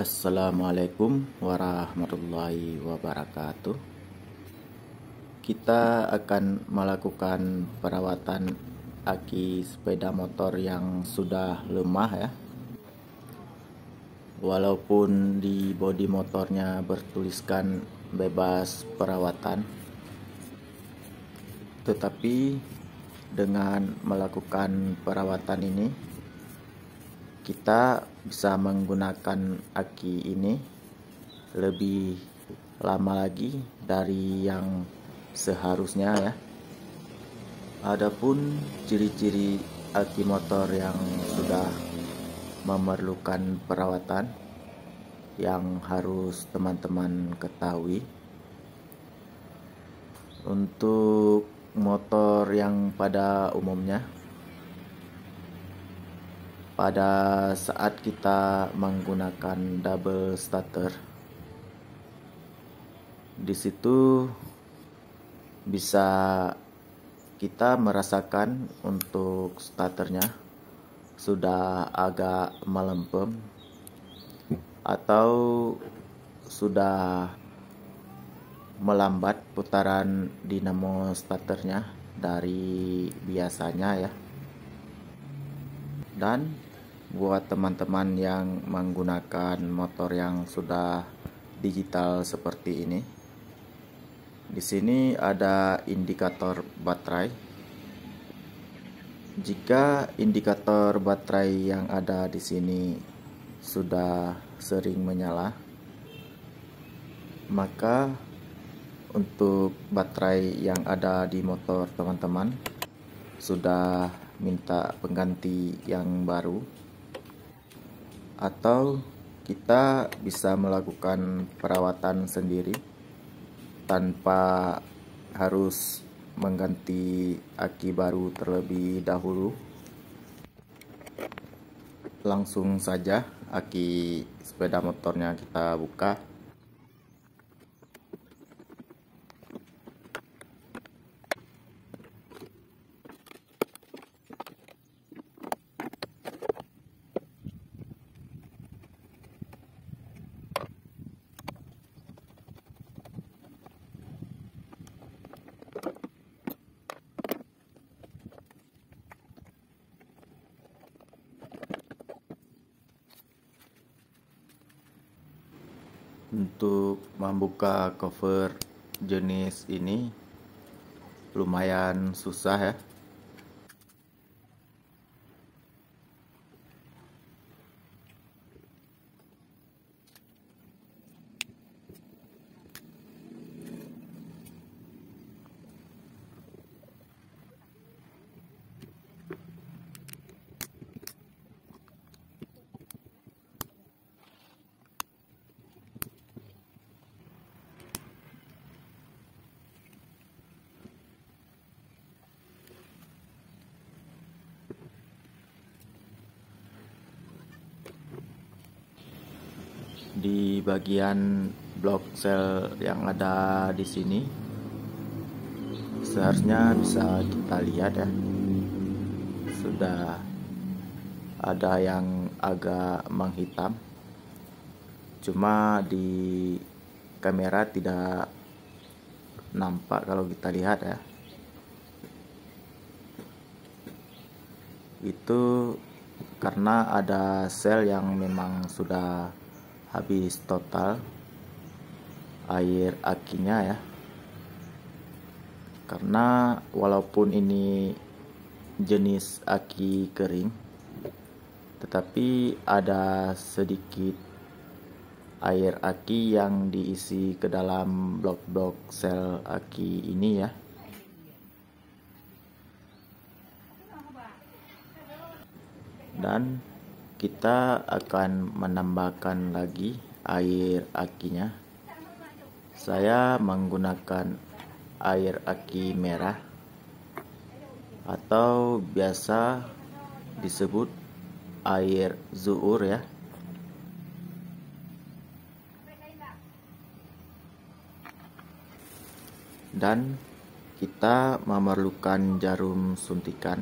Assalamualaikum warahmatullahi wabarakatuh. Kita akan melakukan perawatan aki sepeda motor yang sudah lemah ya. Walaupun di bodi motornya bertuliskan bebas perawatan, tetapi dengan melakukan perawatan ini kita bisa menggunakan aki ini lebih lama lagi dari yang seharusnya ya adapun ciri-ciri aki motor yang sudah memerlukan perawatan yang harus teman-teman ketahui untuk motor yang pada umumnya pada saat kita menggunakan double starter di situ bisa kita merasakan untuk starternya sudah agak melempem atau sudah melambat putaran dinamo starternya dari biasanya ya dan buat teman-teman yang menggunakan motor yang sudah digital seperti ini. Di sini ada indikator baterai. Jika indikator baterai yang ada di sini sudah sering menyala, maka untuk baterai yang ada di motor teman-teman sudah minta pengganti yang baru atau kita bisa melakukan perawatan sendiri tanpa harus mengganti aki baru terlebih dahulu langsung saja aki sepeda motornya kita buka untuk membuka cover jenis ini lumayan susah ya di bagian blok sel yang ada di sini seharusnya bisa kita lihat ya sudah ada yang agak menghitam cuma di kamera tidak nampak kalau kita lihat ya itu karena ada sel yang memang sudah habis total air akinya ya karena walaupun ini jenis aki kering tetapi ada sedikit air aki yang diisi ke dalam blok-blok sel aki ini ya dan kita akan menambahkan lagi air akinya saya menggunakan air aki merah atau biasa disebut air zuur ya dan kita memerlukan jarum suntikan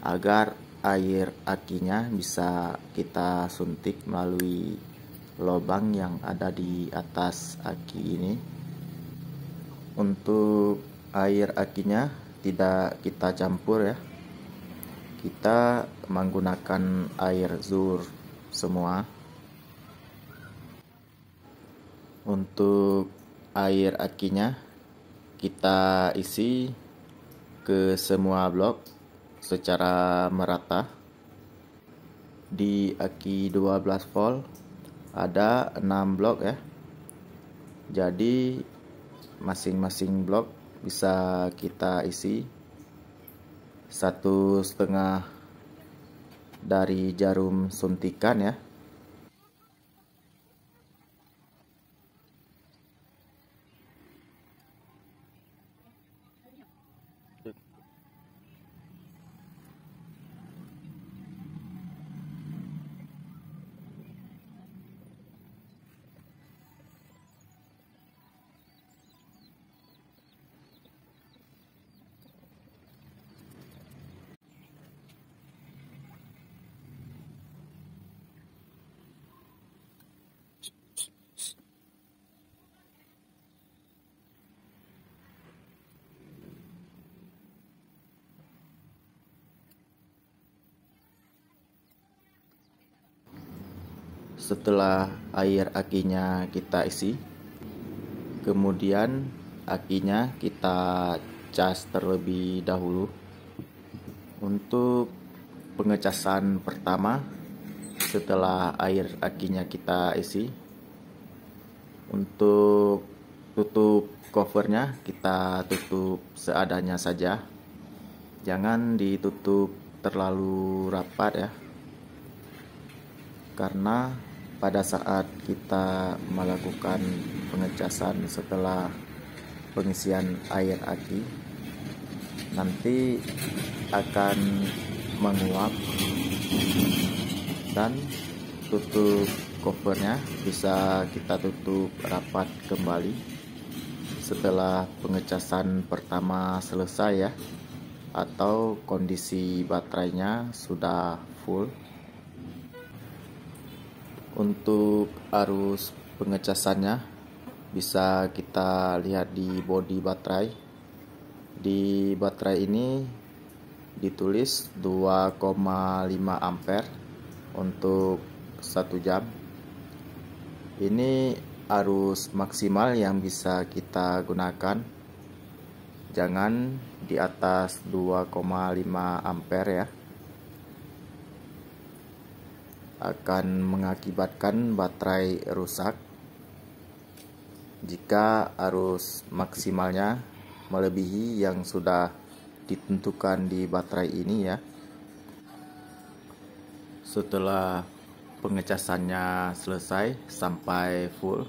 agar air akinya bisa kita suntik melalui lubang yang ada di atas aki ini untuk air akinya tidak kita campur ya kita menggunakan air zur semua untuk air akinya kita isi ke semua blok secara merata di aki 12 volt ada 6 blok ya jadi masing-masing blok bisa kita isi satu setengah dari jarum suntikan ya setelah air akinya kita isi kemudian akinya kita cas terlebih dahulu untuk pengecasan pertama setelah air akinya kita isi untuk tutup covernya kita tutup seadanya saja jangan ditutup terlalu rapat ya karena pada saat kita melakukan pengecasan setelah pengisian air aki nanti akan menguap dan tutup covernya bisa kita tutup rapat kembali setelah pengecasan pertama selesai ya atau kondisi baterainya sudah full untuk arus pengecasannya bisa kita lihat di body baterai. Di baterai ini ditulis 2,5 ampere untuk satu jam. Ini arus maksimal yang bisa kita gunakan. Jangan di atas 2,5 ampere ya akan mengakibatkan baterai rusak jika arus maksimalnya melebihi yang sudah ditentukan di baterai ini ya setelah pengecasannya selesai sampai full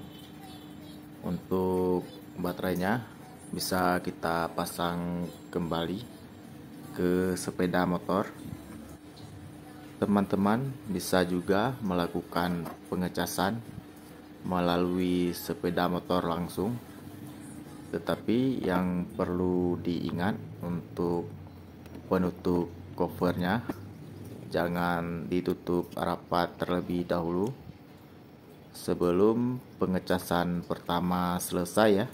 untuk baterainya bisa kita pasang kembali ke sepeda motor teman-teman bisa juga melakukan pengecasan melalui sepeda motor langsung tetapi yang perlu diingat untuk penutup covernya jangan ditutup rapat terlebih dahulu sebelum pengecasan pertama selesai ya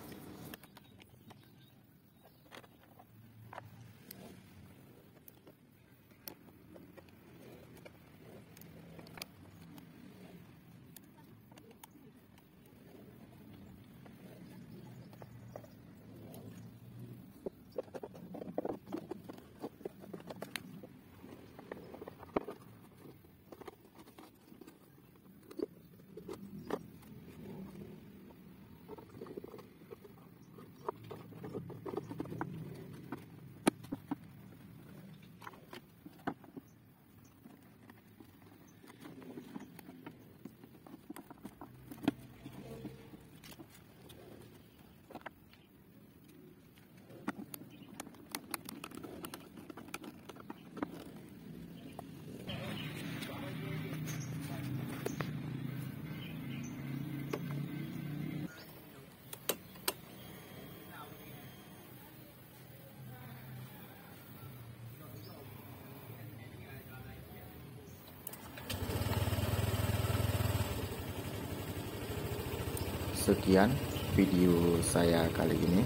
sekian video saya kali ini.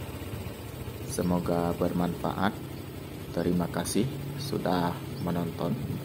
Semoga bermanfaat. Terima kasih sudah menonton.